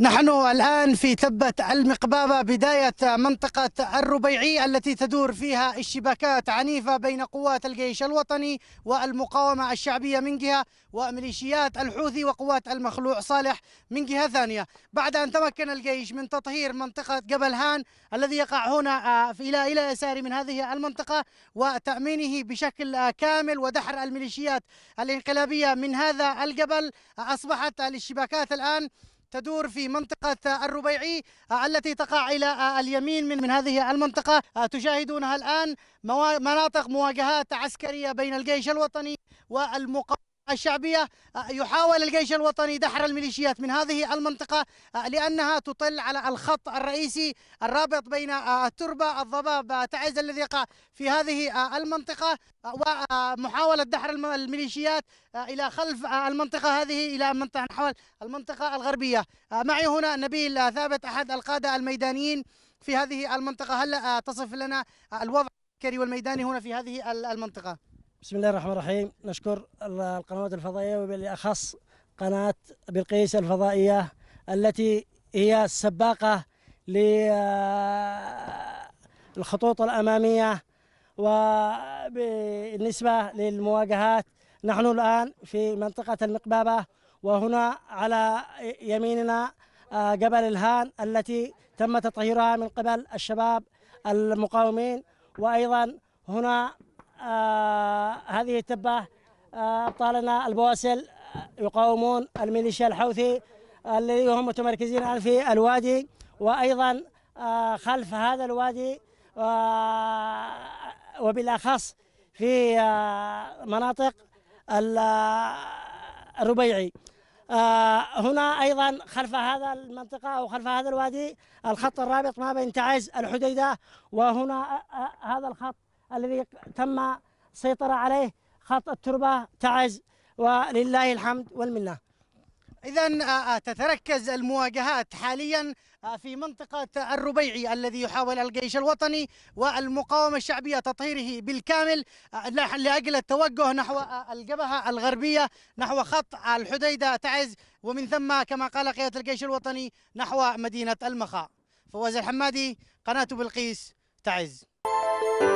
نحن الآن في تبة المقبابة بداية منطقة الربيعي التي تدور فيها اشتباكات عنيفة بين قوات الجيش الوطني والمقاومة الشعبية من جهة وميليشيات الحوثي وقوات المخلوع صالح من جهة ثانية بعد أن تمكن الجيش من تطهير منطقة جبل هان الذي يقع هنا آه، إلى إلى يساري من هذه المنطقة وتأمينه بشكل آه، كامل ودحر الميليشيات الانقلابية من هذا الجبل آه، أصبحت الاشتباكات الآن تدور في منطقة الربيعي آه، التي تقع إلى آه، اليمين من, من هذه المنطقة آه، تشاهدونها الآن مناطق مواجهات عسكرية بين الجيش الوطني والمقاومة الشعبية آه، يحاول الجيش الوطني دحر الميليشيات من هذه المنطقة آه، لأنها تطل على الخط الرئيسي الرابط بين التربة آه، الضباب تعز الذي يقع في هذه المنطقة ومحاولة دحر الميليشيات إلى خلف المنطقة هذه إلى منطقة نحو المنطقة الغربية معي هنا نبيل ثابت أحد القادة الميدانيين في هذه المنطقة هل تصف لنا الوضع العسكري والميداني هنا في هذه المنطقة؟ بسم الله الرحمن الرحيم نشكر القنوات الفضائية وبالأخص قناة بلقيس الفضائية التي هي السباقة للخطوط آه، الأمامية وبالنسبة للمواجهات نحن الآن في منطقة المقبابة وهنا على يميننا آه، جبل الهان التي تم تطهيرها من قبل الشباب المقاومين وأيضا هنا آه، هذه التبه آه، ابطالنا البواسل آه، يقاومون الميليشيا الحوثي الذي هم متمركزين الان في الوادي وايضا خلف هذا الوادي وبالاخص في مناطق الربيعي هنا ايضا خلف هذا المنطقه او خلف هذا الوادي الخط الرابط ما بين تعز الحديده وهنا هذا الخط الذي تم السيطرة عليه خط التربة تعز ولله الحمد والمنة إذا آه، آه، تتركز المواجهات حاليا آه، في منطقة الربيعي الذي يحاول الجيش الوطني والمقاومة الشعبية تطهيره بالكامل لأجل التوجه نحو الجبهة الغربية نحو خط الحديدة تعز ومن ثم كما قال قيادة الجيش الوطني نحو مدينة المخاء فواز الحمادي قناة بلقيس تعز